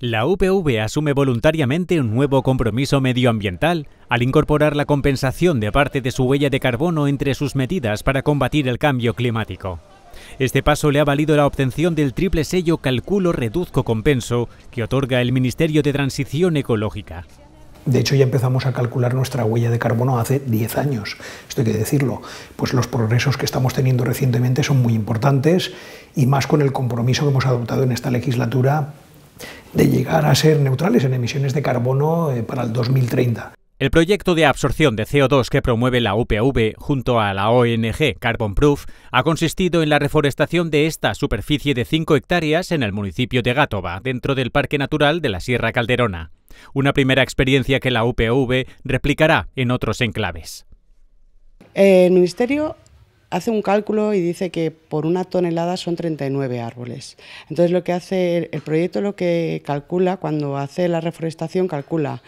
La UPV asume voluntariamente un nuevo compromiso medioambiental al incorporar la compensación de parte de su huella de carbono entre sus medidas para combatir el cambio climático. Este paso le ha valido la obtención del triple sello Calculo Reduzco Compenso que otorga el Ministerio de Transición Ecológica. De hecho, ya empezamos a calcular nuestra huella de carbono hace 10 años, esto hay que decirlo. Pues los progresos que estamos teniendo recientemente son muy importantes y más con el compromiso que hemos adoptado en esta legislatura de llegar a ser neutrales en emisiones de carbono eh, para el 2030. El proyecto de absorción de CO2 que promueve la UPV junto a la ONG Carbon Proof ha consistido en la reforestación de esta superficie de 5 hectáreas en el municipio de Gátova, dentro del Parque Natural de la Sierra Calderona. Una primera experiencia que la UPV replicará en otros enclaves. Eh, el Ministerio hace un cálculo y dice que por una tonelada son 39 árboles. Entonces lo que hace el proyecto lo que calcula cuando hace la reforestación calcula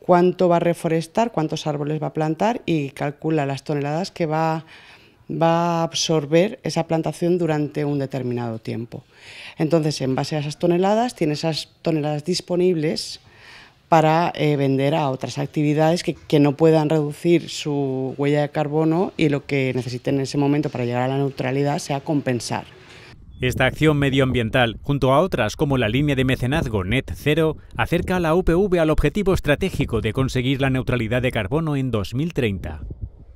cuánto va a reforestar, cuántos árboles va a plantar y calcula las toneladas que va va a absorber esa plantación durante un determinado tiempo. Entonces, en base a esas toneladas, tiene esas toneladas disponibles para eh, vender a otras actividades que, que, no puedan reducir su huella de carbono y lo que necesiten en ese momento para llegar a la neutralidad sea compensar. Esta acción medioambiental, junto a otras como la línea de mecenazgo Net Zero, acerca a la UPV al objetivo estratégico de conseguir la neutralidad de carbono en 2030.